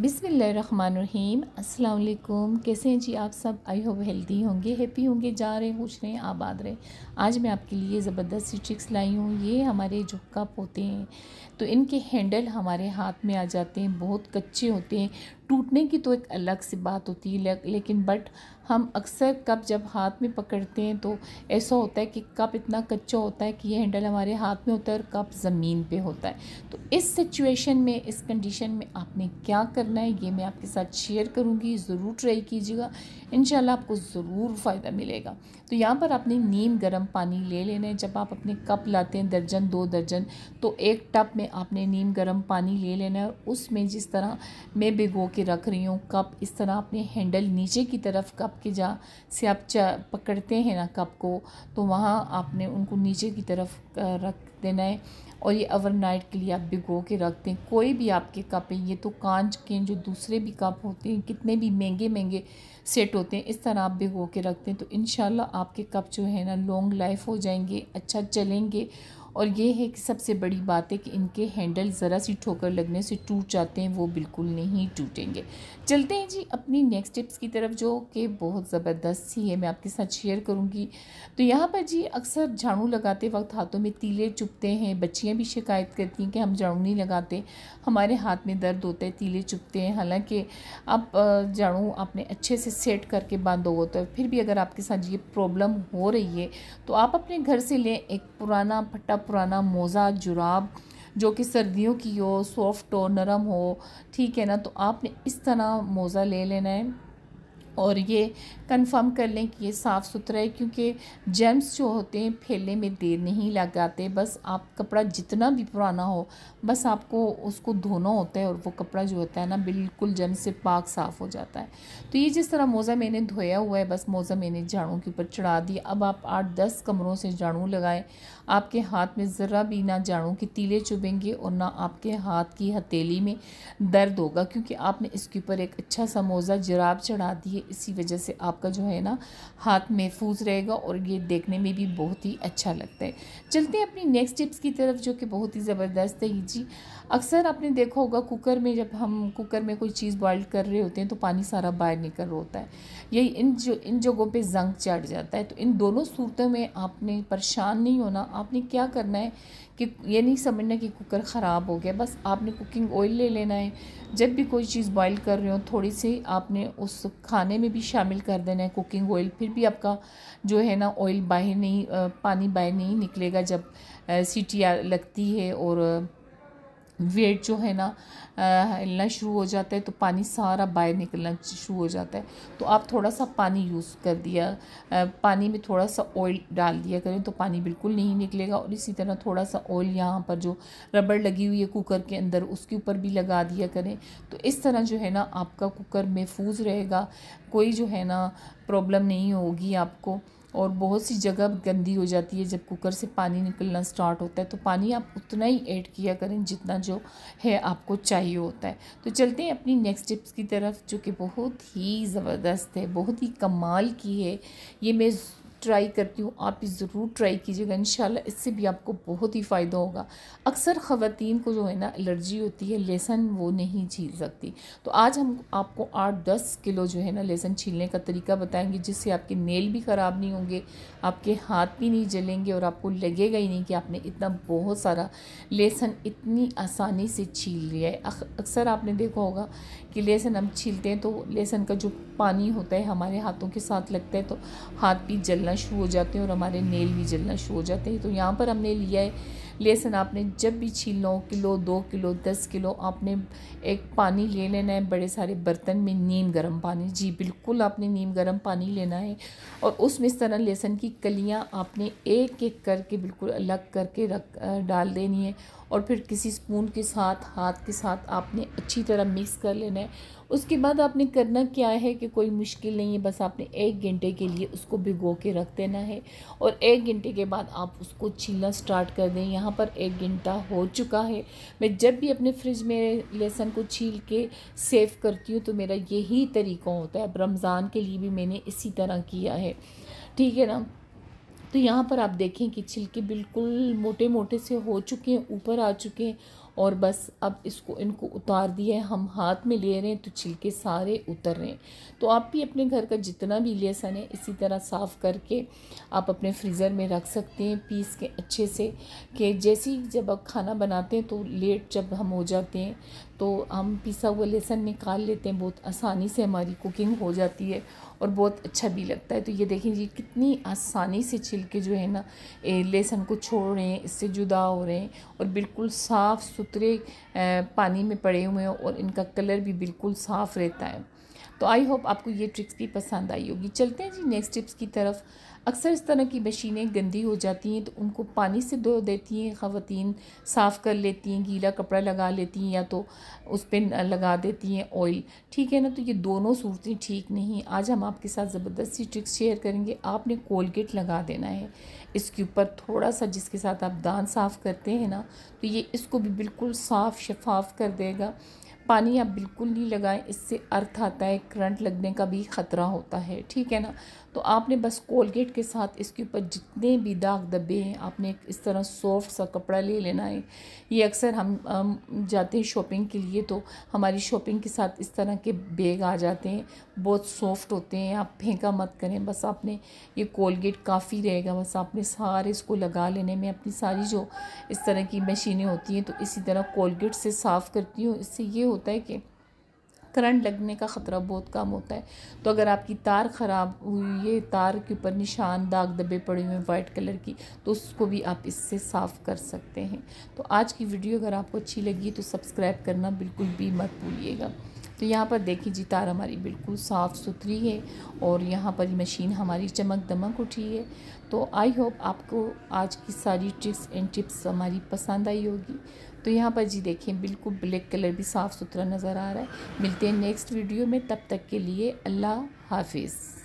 बिसमीम अल्लाम कैसे हैं जी आप सब आई होप हेल्दी होंगे हैप्पी होंगे जा रहे हैं खुश रहें आबाद रहें आज मैं आपके लिए ज़बरदस्त सी ट्रिक्स लाई हूँ ये हमारे झुक्का पोते हैं तो इनके हैंडल हमारे हाथ में आ जाते हैं बहुत कच्चे होते हैं टूटने की तो एक अलग सी बात होती है लेकिन बट हम अक्सर कप जब हाथ में पकड़ते हैं तो ऐसा होता है कि कप इतना कच्चा होता है कि ये हैंडल हमारे हाथ में होता है और कप ज़मीन पे होता है तो इस सिचुएशन में इस कंडीशन में आपने क्या करना है ये मैं आपके साथ शेयर करूँगी ज़रूर ट्राई कीजिएगा इन आपको ज़रूर फ़ायदा मिलेगा तो यहाँ पर आपने नीम गर्म पानी ले लेना है जब आप अपने कप लाते हैं दर्जन दो दर्जन तो एक टप में आपने नीम गर्म पानी ले लेना है और उसमें जिस तरह मैं भिगो के के रख रही हूँ कप इस तरह अपने हैंडल नीचे की तरफ कप के जा से आप पकड़ते हैं ना कप को तो वहाँ आपने उनको नीचे की तरफ रख देना है और ये ओवरनाइट के लिए आप भिगो के रख दें कोई भी आपके कप है ये तो कांच के जो दूसरे भी कप होते हैं कितने भी महंगे महंगे सेट होते हैं इस तरह आप भिगो के रखते हैं तो इन आपके कप जो है ना लॉन्ग लाइफ हो जाएंगे अच्छा चलेंगे और ये है कि सबसे बड़ी बात है कि इनके हैंडल ज़रा सी ठोकर लगने से टूट जाते हैं वो बिल्कुल नहीं टूटेंगे चलते हैं जी अपनी नेक्स्ट टिप्स की तरफ जो कि बहुत ज़बरदस्त सी है मैं आपके साथ शेयर करूँगी तो यहाँ पर जी अक्सर झाड़ू लगाते वक्त हाथों में तीले चुपते हैं बच्चियाँ भी शिकायत करती हैं कि हम झाड़ू नहीं लगाते हमारे हाथ में दर्द होता है तीले चुपते हैं हालाँकि आप झाड़ू आपने अच्छे से सेट करके बांधो हो है तो फिर भी अगर आपके साथ ये प्रॉब्लम हो रही है तो आप अपने घर से लें एक पुराना फटा पुराना मोज़ा जुराब जो कि सर्दियों की हो सॉफ्ट हो नरम हो ठीक है ना तो आपने इस तरह मोज़ा ले लेना है और ये कंफर्म कर लें कि ये साफ़ सुथरा है क्योंकि जेम्स जो होते हैं फैलने में देर नहीं लगाते बस आप कपड़ा जितना भी पुराना हो बस आपको उसको धोना होता है और वो कपड़ा जो होता है ना बिल्कुल जेम्स से पाक साफ़ हो जाता है तो ये जिस तरह मोज़ा मैंने धोया हुआ है बस मोज़ा मैंने झाड़ू के ऊपर चढ़ा दिया अब आप आठ दस कमरों से झाड़ू लगाएँ आपके हाथ में ज़रा भी ना झाड़ू के तीले चुभेंगे और ना आपके हाथ की हथेली में दर्द होगा क्योंकि आपने इसके ऊपर एक अच्छा सा मोज़ा जराब चढ़ा दिए इसी वजह से आपका जो है ना हाथ महफूज रहेगा और ये देखने में भी बहुत ही अच्छा लगता है चलते हैं अपनी नेक्स्ट टिप्स की तरफ जो कि बहुत ही ज़बरदस्त है जी अक्सर आपने देखा होगा कुकर में जब हम कुकर में कोई चीज़ बॉयल कर रहे होते हैं तो पानी सारा बाहर निकल रहा होता है यही इन जो इन जगहों पे जंग चढ़ जाता है तो इन दोनों सूरतों में आपने परेशान नहीं होना आपने क्या करना है कि ये नहीं समझना कि कुकर ख़राब हो गया बस आपने कुकिंग ऑयल ले लेना है जब भी कोई चीज़ बॉयल कर रहे हो थोड़ी सी आपने उस खाने खाने में भी शामिल कर देना है कुकिंग ऑयल फिर भी आपका जो है ना ऑयल बाहर नहीं पानी बाहर नहीं निकलेगा जब सीटी लगती है और वेट जो है ना हिलना शुरू हो जाता है तो पानी सारा बाहर निकलना शुरू हो जाता है तो आप थोड़ा सा पानी यूज़ कर दिया आ, पानी में थोड़ा सा ऑयल डाल दिया करें तो पानी बिल्कुल नहीं निकलेगा और इसी तरह थोड़ा सा ऑयल यहाँ पर जो रबड़ लगी हुई है कुकर के अंदर उसके ऊपर भी लगा दिया करें तो इस तरह जो है ना आपका कुकर महफूज रहेगा कोई जो है ना प्रॉब्लम नहीं होगी आपको और बहुत सी जगह गंदी हो जाती है जब कुकर से पानी निकलना स्टार्ट होता है तो पानी आप उतना ही ऐड किया करें जितना जो है आपको चाहिए होता है तो चलते हैं अपनी नेक्स्ट टिप्स की तरफ जो कि बहुत ही ज़बरदस्त है बहुत ही कमाल की है ये मैं ट्राई करती हूँ आप भी ज़रूर ट्राई कीजिएगा इन इससे भी आपको बहुत ही फ़ायदा होगा अक्सर ख़वान को जो है ना एलर्जी होती है लहसन वो नहीं छील सकती तो आज हम आपको आठ दस किलो जो है ना लहसन छीलने का तरीका बताएंगे जिससे आपके नेल भी ख़राब नहीं होंगे आपके हाथ भी नहीं जलेंगे और आपको लगेगा ही नहीं कि आपने इतना बहुत सारा लहसन इतनी आसानी से छील लिया है अक्सर आपने देखा होगा कि लहसन हम छीलते हैं तो लहसन का जो पानी होता है हमारे हाथों के साथ लगता है तो हाथ भी जलना जलना शुरू हो जाते हैं और हमारे नेल भी जलना शुरू हो जाते हैं तो यहाँ पर हमने लिया है लहसुन आपने जब भी छील लो किलो दो किलो दस किलो आपने एक पानी ले लेना है बड़े सारे बर्तन में नीम गर्म पानी जी बिल्कुल आपने नीम गर्म पानी लेना है और उसमें इस तरह लहसुन की कलियाँ आपने एक एक करके बिल्कुल अलग करके रख डाल देनी है और फिर किसी स्पून के साथ हाथ के साथ आपने अच्छी तरह मिक्स कर लेना है उसके बाद आपने करना क्या है कि कोई मुश्किल नहीं है बस आपने एक घंटे के लिए उसको भिगो के रख देना है और एक घंटे के बाद आप उसको छीलना स्टार्ट कर दें यहाँ पर एक घंटा हो चुका है मैं जब भी अपने फ्रिज में लहसन को छील के सेव करती हूँ तो मेरा यही तरीका होता है अब रमज़ान के लिए भी मैंने इसी तरह किया है ठीक है ना तो यहाँ पर आप देखें कि छिलके बिल्कुल मोटे मोटे से हो चुके हैं ऊपर आ चुके हैं और बस अब इसको इनको उतार दिया है हम हाथ में ले रहे हैं तो छिलके सारे उतर रहे हैं तो आप भी अपने घर का जितना भी लेसन है इसी तरह साफ़ करके आप अपने फ्रीज़र में रख सकते हैं पीस के अच्छे से कि जैसे ही जब आप खाना बनाते हैं तो लेट जब हम हो जाते हैं तो हम पिसा हुआ लहसन निकाल लेते हैं बहुत आसानी से हमारी कुकिंग हो जाती है और बहुत अच्छा भी लगता है तो ये देखें जी कितनी आसानी से छिलके जो है ना लहसन को छोड़ रहे हैं इससे जुदा हो रहे हैं और बिल्कुल साफ़ सुथरे पानी में पड़े हुए हैं और इनका कलर भी बिल्कुल साफ़ रहता है तो आई होप आपको ये ट्रिक्स भी पसंद आई होगी चलते हैं जी नेक्स्ट टिप्स की तरफ अक्सर इस तरह की मशीनें गंदी हो जाती हैं तो उनको पानी से धो देती हैं ख़वातीन साफ़ कर लेती हैं गीला कपड़ा लगा लेती हैं या तो उस पर लगा देती हैं ऑयल ठीक है ना तो ये दोनों सूरतें ठीक नहीं आज हम आपके साथ ज़बरदस्त सी ट्रिक्स शेयर करेंगे आपने कोलगेट लगा देना है इसके ऊपर थोड़ा सा जिसके साथ आप दान साफ़ करते हैं ना तो ये इसको भी बिल्कुल साफ़ शफाफ कर देगा पानी आप बिल्कुल नहीं लगाएं इससे अर्थ आता है करंट लगने का भी ख़तरा होता है ठीक है ना तो आपने बस कोलगेट के साथ इसके ऊपर जितने भी दाग दबे हैं आपने इस तरह सॉफ्ट सा कपड़ा ले लेना है ये अक्सर हम जाते हैं शॉपिंग के लिए तो हमारी शॉपिंग के साथ इस तरह के बैग आ जाते हैं बहुत सॉफ्ट होते हैं आप फेंका मत करें बस आपने ये कोलगेट काफ़ी रहेगा बस आपने सारे इसको लगा लेने में अपनी सारी जो इस तरह की मशीनें होती हैं तो इसी तरह कोलगेट से साफ़ करती हूँ इससे ये होता है कि करंट लगने का ख़तरा बहुत कम होता है तो अगर आपकी तार ख़राब हुई है तार के ऊपर निशान दाग दबे पड़े हुए हैं वाइट कलर की तो उसको भी आप इससे साफ़ कर सकते हैं तो आज की वीडियो अगर आपको अच्छी लगी तो सब्सक्राइब करना बिल्कुल भी मत भूलिएगा तो यहाँ पर देखिए जी तार हमारी बिल्कुल साफ़ सुथरी है और यहाँ पर मशीन हमारी चमक दमक उठी है तो आई होप आपको आज की सारी ट्रिक्स एंड टिप्स हमारी पसंद आई होगी तो यहाँ पर जी देखें बिल्कुल ब्लैक कलर भी साफ़ सुथरा नज़र आ रहा है मिलते हैं नेक्स्ट वीडियो में तब तक के लिए अल्लाह हाफिज़